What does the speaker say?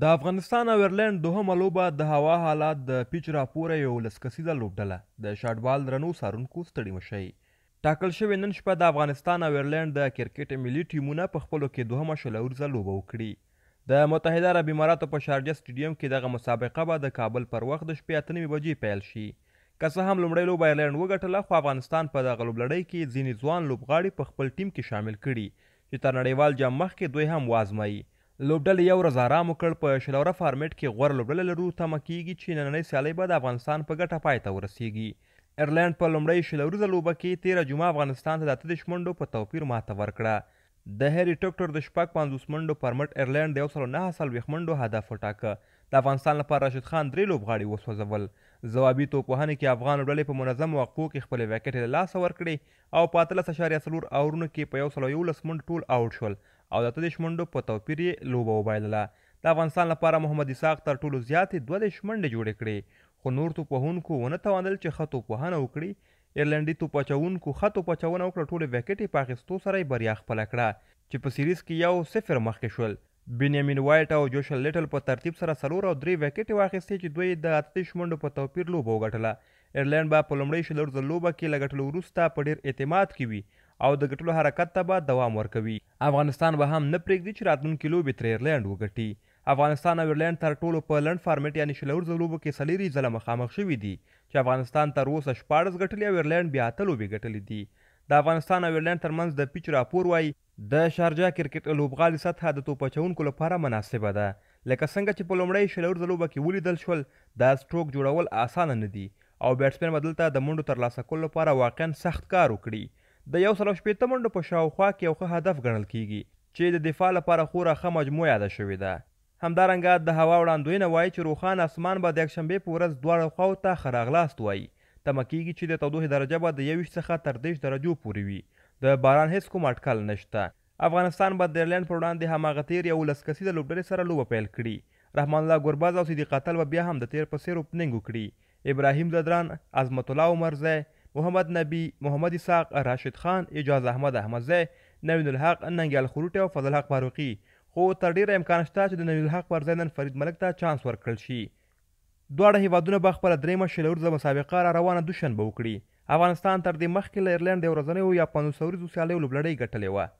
د افغانستان او ایرلند دوهمه لوبه د هوا حالات د پیچ راپوره یولس کسیزه لوبډله د شاټبال درنو سارونکو ستړي مشي ټاکل شوې نن شپه د افغانستان او ایرلند د کرکټ ملي ټیمونه په خپلو کې دوهمه شلورزه لوبه وکړي د متحده عرب اماراتو په شارجه سټیډیم کې دغه مسابقه به د کابل پر وخت د شپې اته نوي بجې پیل شي که څه هم لومړۍ لوبه ایرلند وګټله خو افغانستان په دغه لوبلړۍ کې ځینې ځوان لوبغاړي په خپل ټیم کې شامل کړي چې تر نړیوال جام مخکې دوی هم وازمایي لوبډلې یو ورځ آرام وکړ په شلوره فارمیټ کې غوره لوبډله لرو تمه کیږي چې نننۍ سیالۍ به د افغانستان په ګټه پای ته ورسیږي ایرلینډ په لومړۍ شلوریزه لوبه کې تیره جمعه افغانستان ته د اتدېرش منډو په توپیر ماته ورکړه د هری ټکټر د شپږ پنځوس منډو پر مټ ایرلینډ د یو سل نهه څلوېښت منډو هدف وټاکه د افغانستان لپاره راشد خان درې لوبغاړي وسوځول ځوابي توپوهنې کې افغان لوبډلې په منظم وقفو کې خپلې ویکټې له لاسه ورکړې او په اتلس اشاریه څلور اورونو کې په یو سل یولس منډ ټول آوټ شول او د اتهدېرش منډو په توپیر یې لوبه وبایلله د افغانستان لپاره محمد اسحاق تر ټولو زیاتې دوه دېرش منډې جوړې کړې خو نور توپوهونکو ونه توانل چې ښه توپوهنه وکړي ایرلندي توپ اچونکو ښه توپ اچونه وکړه ټولې ویکټې په اخیستو سره یې بریا خپله کړه چې په سیریز کې یو صفر مخکې شول بنیامین وایټ او جوشل لیټل په ترتیب سره څلور او درې ویکټې واخیستې چې دوی د اتهدېرش منډو په توپیر لوبه وګټله ایرلند به په لومړۍ شلور ځل لوبه کې له ګټلو وروسته په ډېر اعتماد کې وي او د ګټلو حرکت ته به دوام ورکوي افغانستان به هم نه پرېږدي چې راتلونکي لوبې تر ایرلینډ وګټي افغانستان او ایرلینډ تر ټولو په لنډ فارمیټ یعنې شلورزه لوبو کې څلېرې ځله مخامخ شوي دي چې افغانستان تر اوسه شپاړس ګټلې او ایرلینډ بیا اته لوبې ګټلې دي د افغانستان او ایرلینډ ترمنځ د پیچ راپور وایي د شارجه کرکټ لوبغالي سطح د توپچونکو لپاره مناسبه ده لکه څنګه چې په لومړۍ شلور د لوبه کې ولیدل شول دا سټروک جوړول اسانه نه دي او بیټسمین بدلته د منډو ترلاسه کولو لپاره واقعا سخت کار وکړي د یو سلو شپېته منډو په شاوخوا کې یو ښه هدف ګڼل کیږي چې د دفاع لپاره خورا ښه مجموعه یاده شوې ده همدارنګه د هوا وړاندوینه وایي چې روښان اسمان به د یکشنبې په ورځ دواړو خواو ته ښه راغلاست وایي تمه کیږي چې د تودوخې درجه به د یویشت څخه تر دېرش درجو پورې وي د باران هیڅ کوم اټکل نشته افغانستان به د ایرلند پر وړاندې هماغه تیر یولس کسیزه لوبډلې سره لوبه پیل کړي رحمان الله ګرباز او صدیق قتل به بیا هم د تیر په څېر اوپننګ وکړي ابراهیم ځدران عظمت الله عمرزی محمد نبی محمد اسحاق راشد خان اجاز احمد احمدزی نوین الحق ننګیال خروټي او فضل حق فاروقي خو تر ډیره امکان شته چې د نوین الحق پر ځای نن فرید ملک ته چانس ورکړل شي دواړه هیوادونه به خپله درېیمه شلورزه مسابقه را روانه دوشنبه وکړي افغانستان تر دې مخکې له ایرلینډ د ورځنیو یا پنځوس اوریزو سیالیو لوبلړۍ ګټلې وه